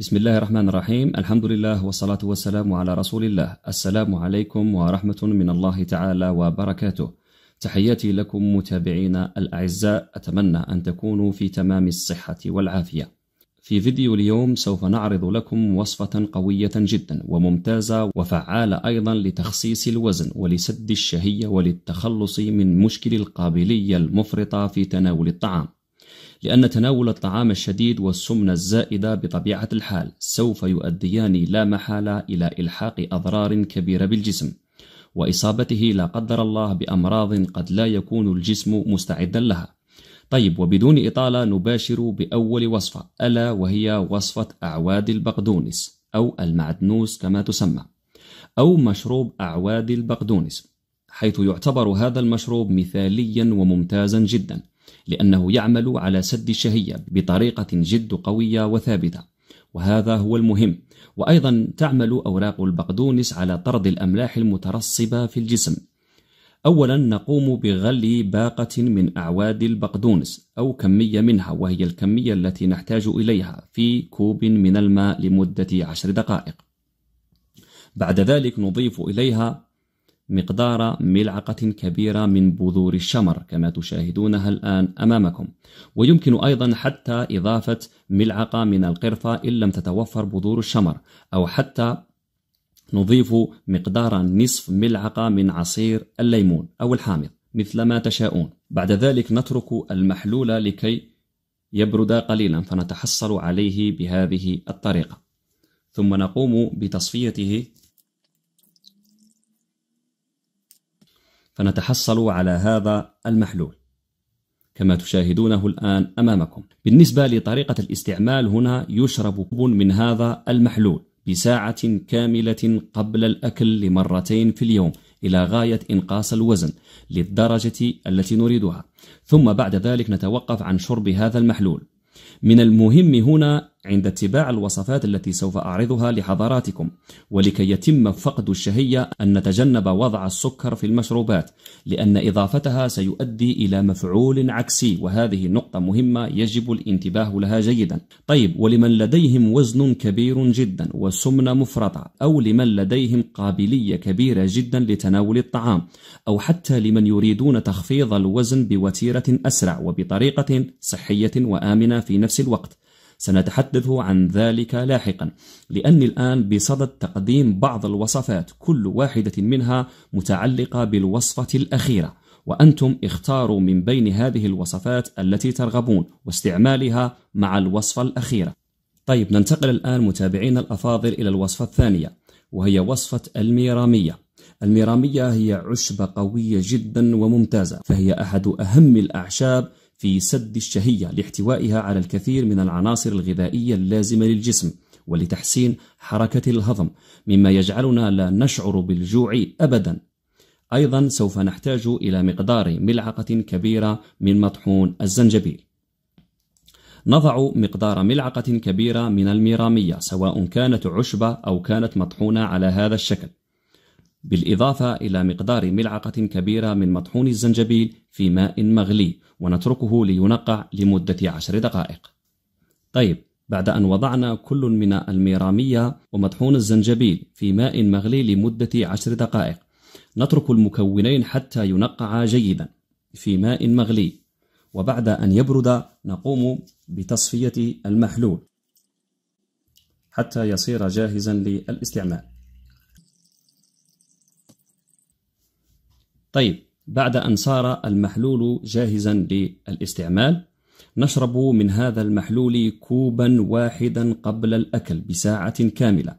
بسم الله الرحمن الرحيم الحمد لله والصلاة والسلام على رسول الله السلام عليكم ورحمة من الله تعالى وبركاته تحياتي لكم متابعينا الأعزاء أتمنى أن تكونوا في تمام الصحة والعافية في فيديو اليوم سوف نعرض لكم وصفة قوية جدا وممتازة وفعالة أيضا لتخصيص الوزن ولسد الشهية وللتخلص من مشكل القابلية المفرطة في تناول الطعام لأن تناول الطعام الشديد والسمنة الزائدة بطبيعة الحال سوف يؤديان لا محالة إلى إلحاق أضرار كبيرة بالجسم وإصابته لا قدر الله بأمراض قد لا يكون الجسم مستعدا لها طيب وبدون إطالة نباشر بأول وصفة ألا وهي وصفة أعواد البقدونس أو المعدنوس كما تسمى أو مشروب أعواد البقدونس حيث يعتبر هذا المشروب مثاليا وممتازا جدا لأنه يعمل على سد الشهية بطريقة جد قوية وثابتة وهذا هو المهم وأيضا تعمل أوراق البقدونس على طرد الأملاح المترصبة في الجسم أولا نقوم بغلي باقة من أعواد البقدونس أو كمية منها وهي الكمية التي نحتاج إليها في كوب من الماء لمدة عشر دقائق بعد ذلك نضيف إليها مقدار ملعقة كبيرة من بذور الشمر كما تشاهدونها الآن أمامكم ويمكن أيضا حتى إضافة ملعقة من القرفة إن لم تتوفر بذور الشمر أو حتى نضيف مقدار نصف ملعقة من عصير الليمون أو الحامض مثل ما تشاءون بعد ذلك نترك المحلول لكي يبرد قليلا فنتحصل عليه بهذه الطريقة ثم نقوم بتصفيته فنتحصل على هذا المحلول كما تشاهدونه الآن أمامكم بالنسبة لطريقة الاستعمال هنا يشرب كوب من هذا المحلول بساعة كاملة قبل الأكل لمرتين في اليوم إلى غاية إنقاص الوزن للدرجة التي نريدها ثم بعد ذلك نتوقف عن شرب هذا المحلول من المهم هنا عند اتباع الوصفات التي سوف أعرضها لحضراتكم ولكي يتم فقد الشهية أن نتجنب وضع السكر في المشروبات لأن إضافتها سيؤدي إلى مفعول عكسي وهذه نقطة مهمة يجب الانتباه لها جيدا طيب ولمن لديهم وزن كبير جدا وسمنة مفرطة أو لمن لديهم قابلية كبيرة جدا لتناول الطعام أو حتى لمن يريدون تخفيض الوزن بوتيرة أسرع وبطريقة صحية وآمنة في نفس الوقت سنتحدث عن ذلك لاحقا لأني الآن بصدد تقديم بعض الوصفات كل واحدة منها متعلقة بالوصفة الأخيرة وأنتم اختاروا من بين هذه الوصفات التي ترغبون واستعمالها مع الوصفة الأخيرة طيب ننتقل الآن متابعينا الأفاضل إلى الوصفة الثانية وهي وصفة الميرامية الميرامية هي عشبة قوية جدا وممتازة فهي أحد أهم الأعشاب في سد الشهية لاحتوائها على الكثير من العناصر الغذائية اللازمة للجسم ولتحسين حركة الهضم مما يجعلنا لا نشعر بالجوع أبدا أيضا سوف نحتاج إلى مقدار ملعقة كبيرة من مطحون الزنجبيل نضع مقدار ملعقة كبيرة من الميرامية سواء كانت عشبة أو كانت مطحونة على هذا الشكل بالإضافة إلى مقدار ملعقة كبيرة من مطحون الزنجبيل في ماء مغلي ونتركه لينقع لمدة عشر دقائق طيب بعد أن وضعنا كل من الميرامية ومطحون الزنجبيل في ماء مغلي لمدة عشر دقائق نترك المكونين حتى ينقعا جيدا في ماء مغلي وبعد أن يبرد نقوم بتصفية المحلول حتى يصير جاهزا للاستعمال طيب بعد أن صار المحلول جاهزا للاستعمال نشرب من هذا المحلول كوبا واحدا قبل الأكل بساعة كاملة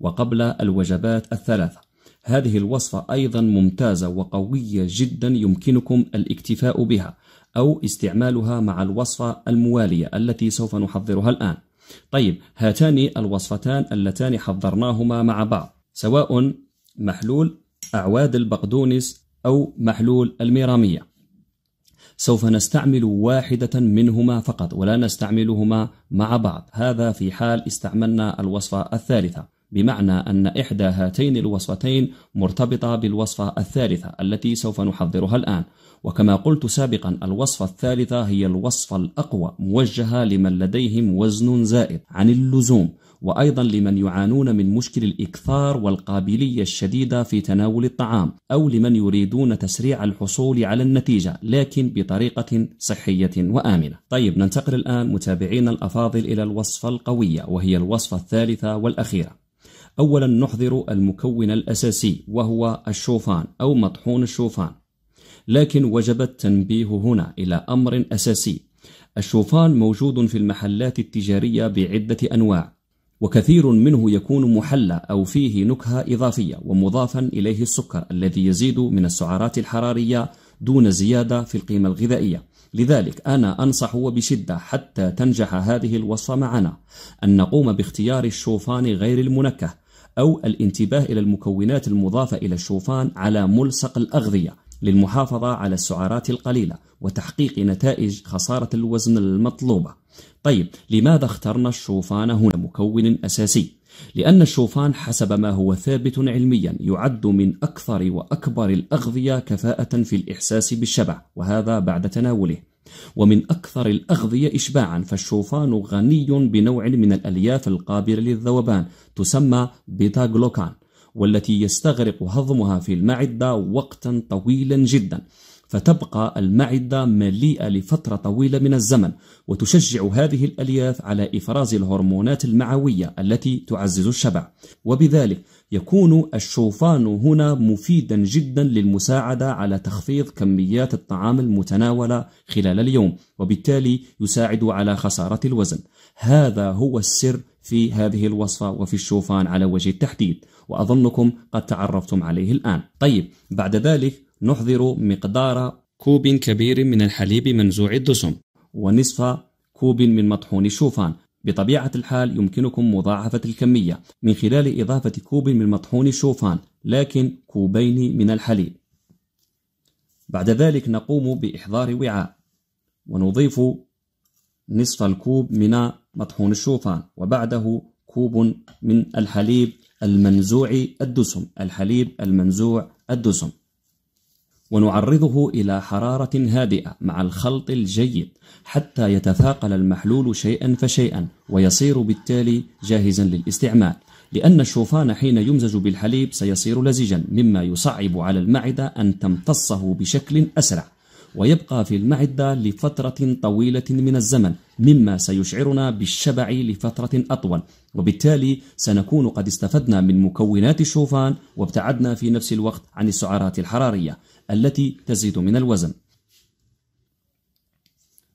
وقبل الوجبات الثلاثة هذه الوصفة أيضا ممتازة وقوية جدا يمكنكم الاكتفاء بها أو استعمالها مع الوصفة الموالية التي سوف نحضرها الآن طيب هاتان الوصفتان اللتان حضرناهما مع بعض سواء محلول أعواد البقدونس أو محلول الميرامية سوف نستعمل واحدة منهما فقط ولا نستعملهما مع بعض هذا في حال استعملنا الوصفة الثالثة بمعنى أن إحدى هاتين الوصفتين مرتبطة بالوصفة الثالثة التي سوف نحضرها الآن وكما قلت سابقا الوصفة الثالثة هي الوصفة الأقوى موجهة لمن لديهم وزن زائد عن اللزوم وأيضا لمن يعانون من مشكل الإكثار والقابلية الشديدة في تناول الطعام أو لمن يريدون تسريع الحصول على النتيجة لكن بطريقة صحية وآمنة طيب ننتقل الآن متابعينا الأفاضل إلى الوصفة القوية وهي الوصفة الثالثة والأخيرة أولا نحضر المكون الأساسي وهو الشوفان أو مطحون الشوفان لكن وجب التنبيه هنا إلى أمر أساسي الشوفان موجود في المحلات التجارية بعدة أنواع وكثير منه يكون محلى أو فيه نكهة إضافية ومضافا إليه السكر الذي يزيد من السعرات الحرارية دون زيادة في القيمة الغذائية لذلك أنا أنصح وبشدة حتى تنجح هذه الوصفة معنا أن نقوم باختيار الشوفان غير المنكه أو الانتباه إلى المكونات المضافة إلى الشوفان على ملصق الأغذية للمحافظة على السعرات القليلة وتحقيق نتائج خسارة الوزن المطلوبة طيب لماذا اخترنا الشوفان هنا مكون أساسي؟ لأن الشوفان حسب ما هو ثابت علميا يعد من أكثر وأكبر الأغذية كفاءة في الإحساس بالشبع وهذا بعد تناوله ومن أكثر الأغذية إشباعا فالشوفان غني بنوع من الألياف القابلة للذوبان تسمى بيتا جلوكان والتي يستغرق هضمها في المعدة وقتا طويلا جدا فتبقى المعدة مليئة لفترة طويلة من الزمن وتشجع هذه الألياف على إفراز الهرمونات المعوية التي تعزز الشبع وبذلك يكون الشوفان هنا مفيدا جدا للمساعدة على تخفيض كميات الطعام المتناولة خلال اليوم وبالتالي يساعد على خسارة الوزن هذا هو السر في هذه الوصفة وفي الشوفان على وجه التحديد وأظنكم قد تعرفتم عليه الآن طيب بعد ذلك نحضر مقدار كوب كبير من الحليب منزوع الدسم ونصف كوب من مطحون الشوفان بطبيعة الحال يمكنكم مضاعفة الكمية من خلال إضافة كوب من مطحون الشوفان لكن كوبين من الحليب بعد ذلك نقوم بإحضار وعاء ونضيف نصف الكوب من مطحون الشوفان وبعده كوب من الحليب المنزوع الدسم الحليب المنزوع الدسم ونعرضه إلى حرارة هادئة مع الخلط الجيد حتى يتثاقل المحلول شيئا فشيئا ويصير بالتالي جاهزا للاستعمال لأن الشوفان حين يمزج بالحليب سيصير لزجا مما يصعب على المعدة أن تمتصه بشكل أسرع ويبقى في المعدة لفترة طويلة من الزمن مما سيشعرنا بالشبع لفترة أطول وبالتالي سنكون قد استفدنا من مكونات الشوفان وابتعدنا في نفس الوقت عن السعرات الحرارية التي تزيد من الوزن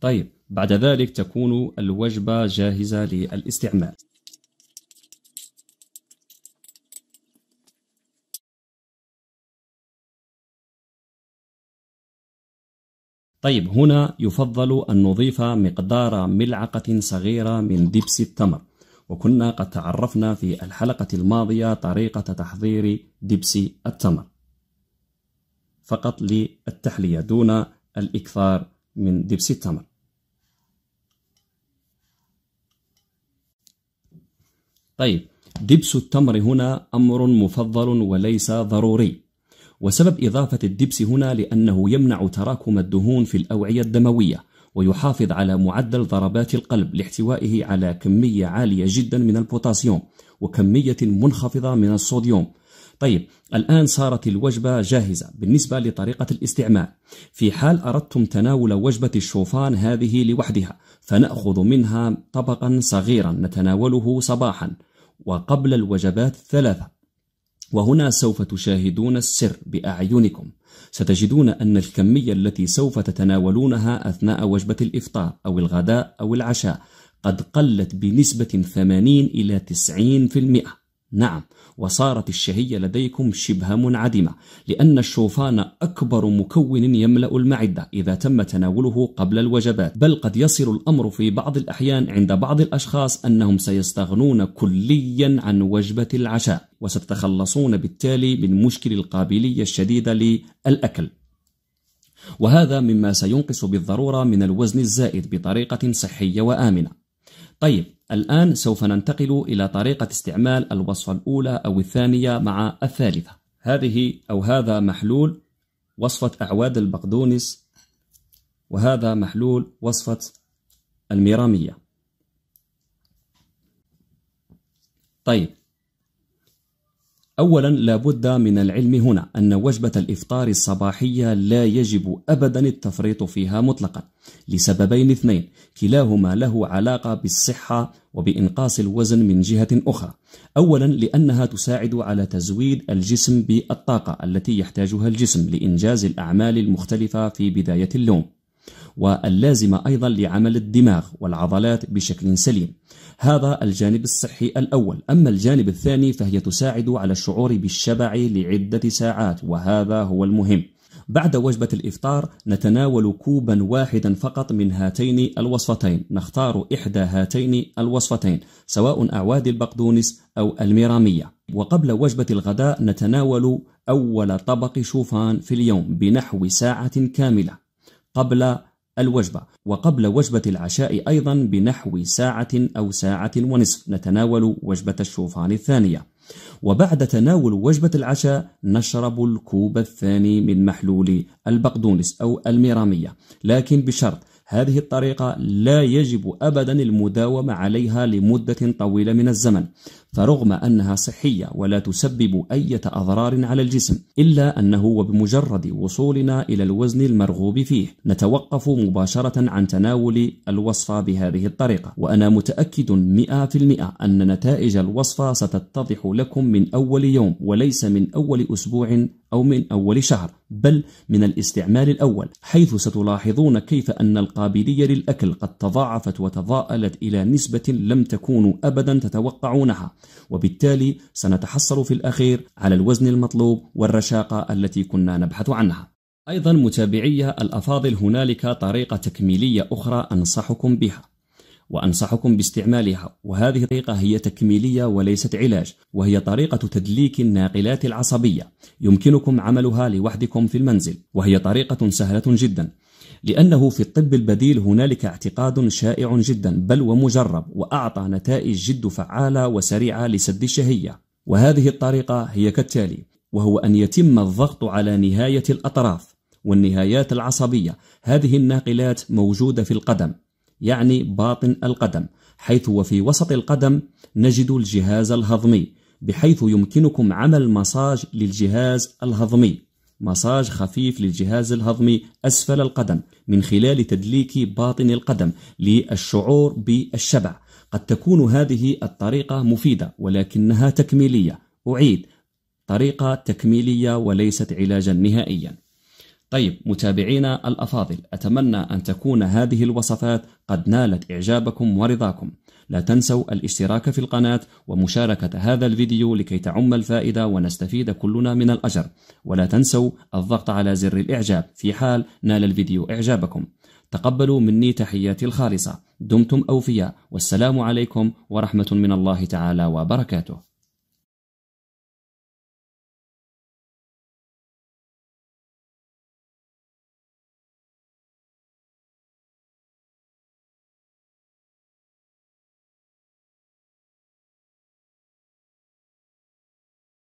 طيب بعد ذلك تكون الوجبة جاهزة للاستعمال طيب هنا يفضل أن نضيف مقدار ملعقة صغيرة من دبس التمر وكنا قد تعرفنا في الحلقة الماضية طريقة تحضير دبس التمر فقط للتحلية دون الإكثار من دبس التمر طيب دبس التمر هنا أمر مفضل وليس ضروري وسبب إضافة الدبس هنا لأنه يمنع تراكم الدهون في الأوعية الدموية ويحافظ على معدل ضربات القلب لاحتوائه على كمية عالية جدا من البوتاسيوم وكمية منخفضة من الصوديوم طيب الآن صارت الوجبة جاهزة بالنسبة لطريقة الاستعمال في حال أردتم تناول وجبة الشوفان هذه لوحدها فنأخذ منها طبقا صغيرا نتناوله صباحا وقبل الوجبات الثلاثة وهنا سوف تشاهدون السر بأعينكم ستجدون أن الكمية التي سوف تتناولونها أثناء وجبة الإفطار أو الغداء أو العشاء قد قلت بنسبة 80 إلى 90% نعم وصارت الشهية لديكم شبه منعدمة لأن الشوفان أكبر مكون يملأ المعدة إذا تم تناوله قبل الوجبات بل قد يصل الأمر في بعض الأحيان عند بعض الأشخاص أنهم سيستغنون كليا عن وجبة العشاء وستتخلصون بالتالي من مشكل القابلية الشديدة للأكل وهذا مما سينقص بالضرورة من الوزن الزائد بطريقة صحية وآمنة طيب الآن سوف ننتقل إلى طريقة استعمال الوصفة الأولى أو الثانية مع الثالثة هذه أو هذا محلول وصفة أعواد البقدونس وهذا محلول وصفة الميرامية طيب أولا لابد من العلم هنا أن وجبة الإفطار الصباحية لا يجب أبدا التفريط فيها مطلقا لسببين اثنين كلاهما له علاقة بالصحة وبإنقاص الوزن من جهة أخرى أولا لأنها تساعد على تزويد الجسم بالطاقة التي يحتاجها الجسم لإنجاز الأعمال المختلفة في بداية اليوم واللازمة أيضا لعمل الدماغ والعضلات بشكل سليم هذا الجانب الصحي الأول أما الجانب الثاني فهي تساعد على الشعور بالشبع لعدة ساعات وهذا هو المهم بعد وجبة الإفطار نتناول كوبا واحدا فقط من هاتين الوصفتين نختار إحدى هاتين الوصفتين سواء أعواد البقدونس أو الميرامية وقبل وجبة الغداء نتناول أول طبق شوفان في اليوم بنحو ساعة كاملة قبل الوجبة وقبل وجبة العشاء أيضا بنحو ساعة أو ساعة ونصف نتناول وجبة الشوفان الثانية وبعد تناول وجبة العشاء نشرب الكوب الثاني من محلول البقدونس أو الميرامية لكن بشرط هذه الطريقة لا يجب أبدا المداومة عليها لمدة طويلة من الزمن فرغم أنها صحية ولا تسبب أي أضرار على الجسم إلا أنه وبمجرد وصولنا إلى الوزن المرغوب فيه نتوقف مباشرة عن تناول الوصفة بهذه الطريقة وأنا متأكد 100% أن نتائج الوصفة ستتضح لكم من أول يوم وليس من أول أسبوع أو من أول شهر بل من الاستعمال الأول حيث ستلاحظون كيف أن القابلية للأكل قد تضاعفت وتضاءلت إلى نسبة لم تكونوا أبدا تتوقعونها وبالتالي سنتحصل في الأخير على الوزن المطلوب والرشاقة التي كنا نبحث عنها أيضا متابعي الأفاضل هنالك طريقة تكميلية أخرى أنصحكم بها وأنصحكم باستعمالها وهذه الطريقة هي تكميلية وليست علاج وهي طريقة تدليك الناقلات العصبية يمكنكم عملها لوحدكم في المنزل وهي طريقة سهلة جدا لأنه في الطب البديل هنالك اعتقاد شائع جدا بل ومجرب وأعطى نتائج جد فعالة وسريعة لسد الشهية وهذه الطريقة هي كالتالي وهو أن يتم الضغط على نهاية الأطراف والنهايات العصبية هذه الناقلات موجودة في القدم يعني باطن القدم حيث وفي وسط القدم نجد الجهاز الهضمي بحيث يمكنكم عمل مساج للجهاز الهضمي مساج خفيف للجهاز الهضمي أسفل القدم من خلال تدليك باطن القدم للشعور بالشبع قد تكون هذه الطريقة مفيدة ولكنها تكميلية أعيد طريقة تكميلية وليست علاجا نهائيا طيب متابعينا الأفاضل أتمنى أن تكون هذه الوصفات قد نالت إعجابكم ورضاكم لا تنسوا الاشتراك في القناة ومشاركة هذا الفيديو لكي تعم الفائدة ونستفيد كلنا من الأجر ولا تنسوا الضغط على زر الإعجاب في حال نال الفيديو إعجابكم تقبلوا مني تحياتي الخالصة دمتم أوفياء والسلام عليكم ورحمة من الله تعالى وبركاته